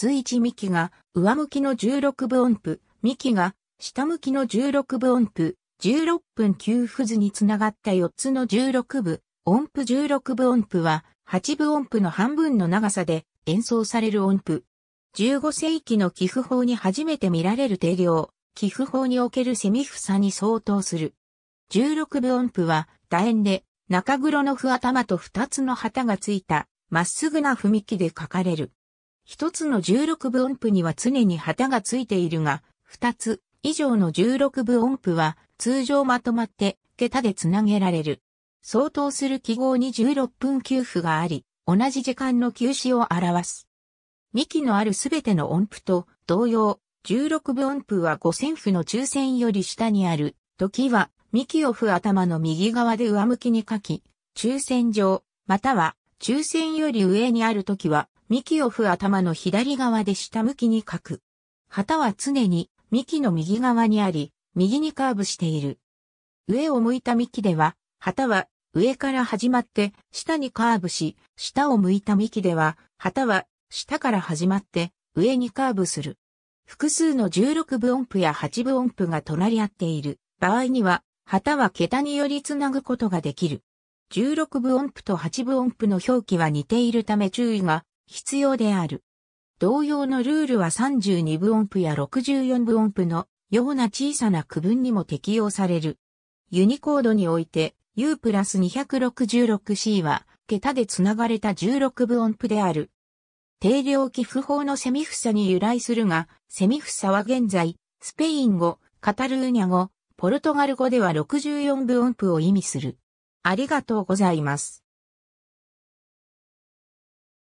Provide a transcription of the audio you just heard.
随一幹が上向きの16分音符、幹が下向きの16分音符、16分9符図につながった4つの16部、音符16部音符は8部音符の半分の長さで演奏される音符。15世紀の寄付法に初めて見られる定量、寄付法におけるセミフサに相当する。16部音符は楕円で中黒のふ頭と2つの旗がついたまっすぐな踏み木で書かれる。一つの16分音符には常に旗がついているが、二つ以上の16分音符は通常まとまって桁でつなげられる。相当する記号に16分休符があり、同じ時間の休止を表す。幹のあるすべての音符と同様、16分音符は5000符の中線より下にある、時は幹を符頭の右側で上向きに書き、中線上、または中線より上にある時は幹をフ頭の左側で下向きに書く。旗は常に幹の右側にあり、右にカーブしている。上を向いた幹では、旗は上から始まって下にカーブし、下を向いた幹では、旗は下から始まって上にカーブする。複数の16分音符や8分音符が隣り合っている場合には、旗は桁によりつなぐことができる。16分音符と8分音符の表記は似ているため注意が必要である。同様のルールは32分音符や64分音符のような小さな区分にも適用される。ユニコードにおいて U プラス 266C は桁でつながれた16分音符である。定量寄付法のセミフサに由来するが、セミフサは現在、スペイン語、カタルーニャ語、ポルトガル語では64分音符を意味する。ありがとうございます。